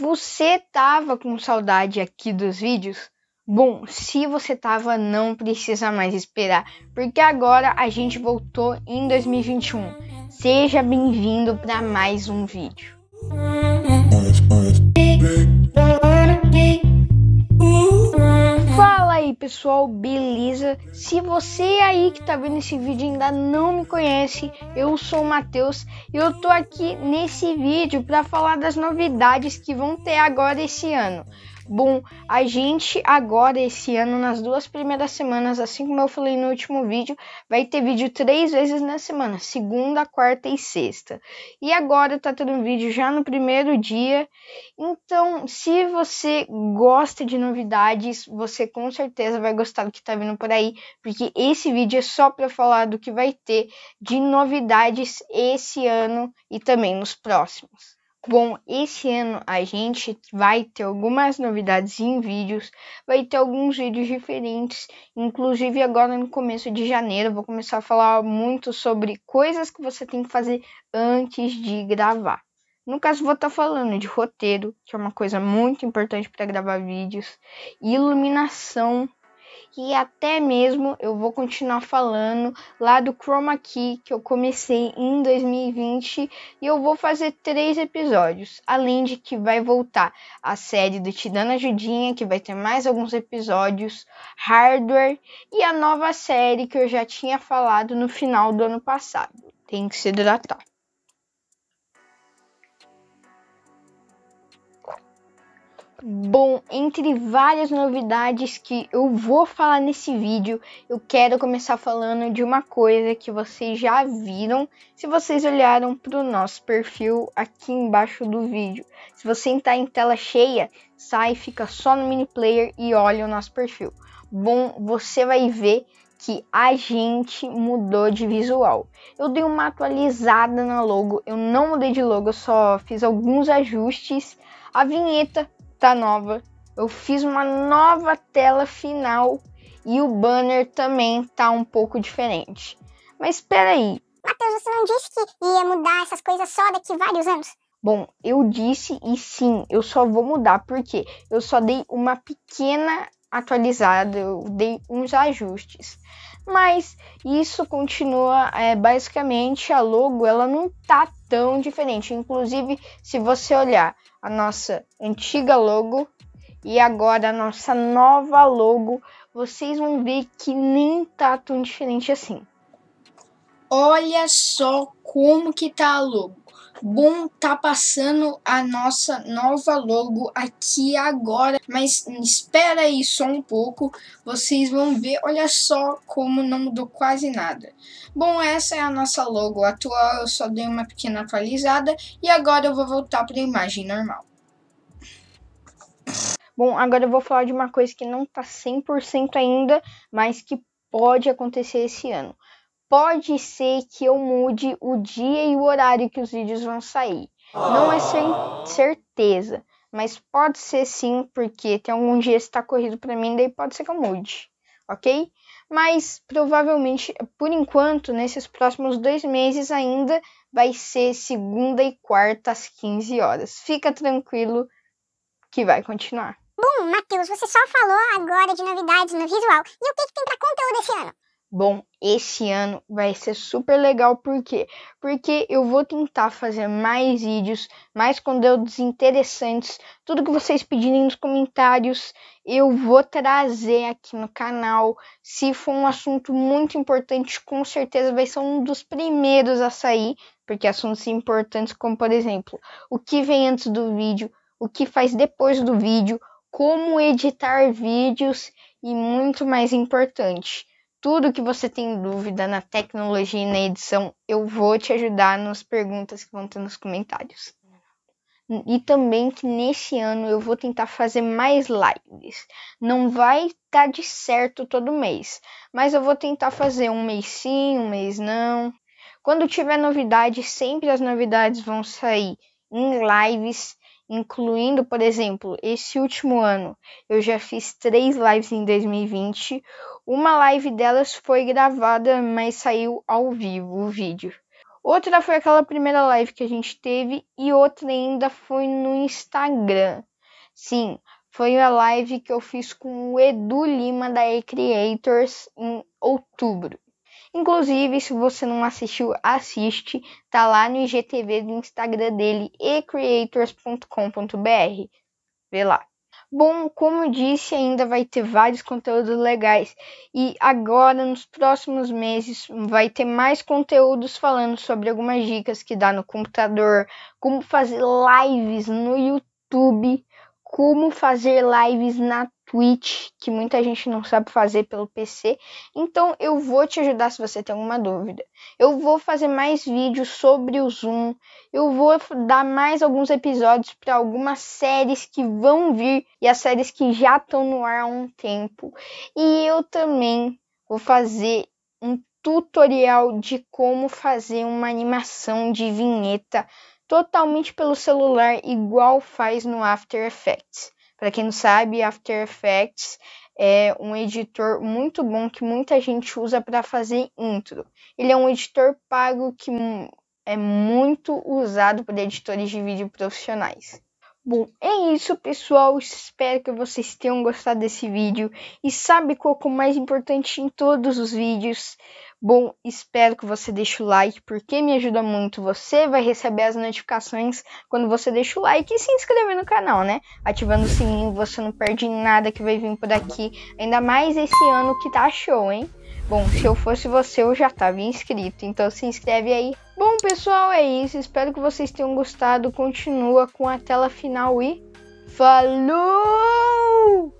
Você tava com saudade aqui dos vídeos? Bom, se você tava, não precisa mais esperar, porque agora a gente voltou em 2021. Seja bem-vindo para mais um vídeo. pessoal, beleza? Se você aí que tá vendo esse vídeo ainda não me conhece, eu sou o Matheus e eu tô aqui nesse vídeo para falar das novidades que vão ter agora esse ano. Bom, a gente agora, esse ano, nas duas primeiras semanas, assim como eu falei no último vídeo, vai ter vídeo três vezes na semana, segunda, quarta e sexta. E agora tá tendo vídeo já no primeiro dia. Então, se você gosta de novidades, você com certeza vai gostar do que tá vindo por aí, porque esse vídeo é só para falar do que vai ter de novidades esse ano e também nos próximos. Bom, esse ano a gente vai ter algumas novidades em vídeos, vai ter alguns vídeos diferentes, inclusive agora no começo de janeiro vou começar a falar muito sobre coisas que você tem que fazer antes de gravar. No caso, vou estar tá falando de roteiro, que é uma coisa muito importante para gravar vídeos, e iluminação, e até mesmo eu vou continuar falando lá do Chroma Key que eu comecei em 2020 e eu vou fazer três episódios, além de que vai voltar a série do Te Dando Ajudinha, que vai ter mais alguns episódios, Hardware e a nova série que eu já tinha falado no final do ano passado. Tem que se hidratar. Bom, entre várias novidades que eu vou falar nesse vídeo, eu quero começar falando de uma coisa que vocês já viram se vocês olharam para o nosso perfil aqui embaixo do vídeo. Se você está em tela cheia, sai, fica só no mini player e olha o nosso perfil. Bom, você vai ver que a gente mudou de visual. Eu dei uma atualizada na logo, eu não mudei de logo, eu só fiz alguns ajustes. A vinheta tá nova. Eu fiz uma nova tela final e o banner também tá um pouco diferente. Mas espera aí. Matheus, você não disse que ia mudar essas coisas só daqui vários anos? Bom, eu disse e sim, eu só vou mudar porque eu só dei uma pequena atualizada, eu dei uns ajustes. Mas isso continua é, basicamente a logo, ela não tá tão diferente. Inclusive, se você olhar a nossa antiga logo e agora a nossa nova logo, vocês vão ver que nem tá tão diferente assim. Olha só como que tá a logo. Bom, tá passando a nossa nova logo aqui agora, mas espera aí só um pouco, vocês vão ver, olha só como não mudou quase nada. Bom, essa é a nossa logo atual, eu só dei uma pequena atualizada e agora eu vou voltar para a imagem normal. Bom, agora eu vou falar de uma coisa que não tá 100% ainda, mas que pode acontecer esse ano pode ser que eu mude o dia e o horário que os vídeos vão sair. Não é sem ah. certeza, mas pode ser sim, porque tem algum dia está corrido para mim, daí pode ser que eu mude, ok? Mas provavelmente, por enquanto, nesses próximos dois meses ainda vai ser segunda e quarta às 15 horas. Fica tranquilo que vai continuar. Bom, Matheus, você só falou agora de novidades no visual. E o que, que tem para conteúdo esse ano? Bom, esse ano vai ser super legal, por quê? Porque eu vou tentar fazer mais vídeos, mais conteúdos interessantes, tudo que vocês pedirem nos comentários, eu vou trazer aqui no canal. Se for um assunto muito importante, com certeza vai ser um dos primeiros a sair, porque assuntos importantes como, por exemplo, o que vem antes do vídeo, o que faz depois do vídeo, como editar vídeos e muito mais importante. Tudo que você tem dúvida na tecnologia e na edição, eu vou te ajudar nas perguntas que vão ter nos comentários. E também que nesse ano eu vou tentar fazer mais lives. Não vai estar tá de certo todo mês, mas eu vou tentar fazer um mês sim, um mês não. Quando tiver novidade, sempre as novidades vão sair em lives incluindo, por exemplo, esse último ano. Eu já fiz três lives em 2020. Uma live delas foi gravada, mas saiu ao vivo o vídeo. Outra foi aquela primeira live que a gente teve e outra ainda foi no Instagram. Sim, foi a live que eu fiz com o Edu Lima da E-Creators em outubro. Inclusive, se você não assistiu, assiste, tá lá no IGTV do Instagram dele ecreators.com.br. Vê lá. Bom, como eu disse, ainda vai ter vários conteúdos legais e agora nos próximos meses vai ter mais conteúdos falando sobre algumas dicas que dá no computador, como fazer lives no YouTube, como fazer lives na Twitch, que muita gente não sabe fazer pelo PC. Então eu vou te ajudar se você tem alguma dúvida. Eu vou fazer mais vídeos sobre o Zoom. Eu vou dar mais alguns episódios para algumas séries que vão vir e as séries que já estão no ar há um tempo. E eu também vou fazer um tutorial de como fazer uma animação de vinheta totalmente pelo celular igual faz no After Effects. Para quem não sabe, After Effects é um editor muito bom que muita gente usa para fazer intro. Ele é um editor pago que é muito usado por editores de vídeo profissionais. Bom, é isso, pessoal. Espero que vocês tenham gostado desse vídeo. E sabe qual é o mais importante em todos os vídeos? Bom, espero que você deixe o like, porque me ajuda muito. Você vai receber as notificações quando você deixa o like e se inscrever no canal, né? Ativando o sininho, você não perde nada que vai vir por aqui. Ainda mais esse ano que tá show, hein? Bom, se eu fosse você, eu já estava inscrito, então se inscreve aí. Bom, pessoal, é isso. Espero que vocês tenham gostado. Continua com a tela final e. Falou!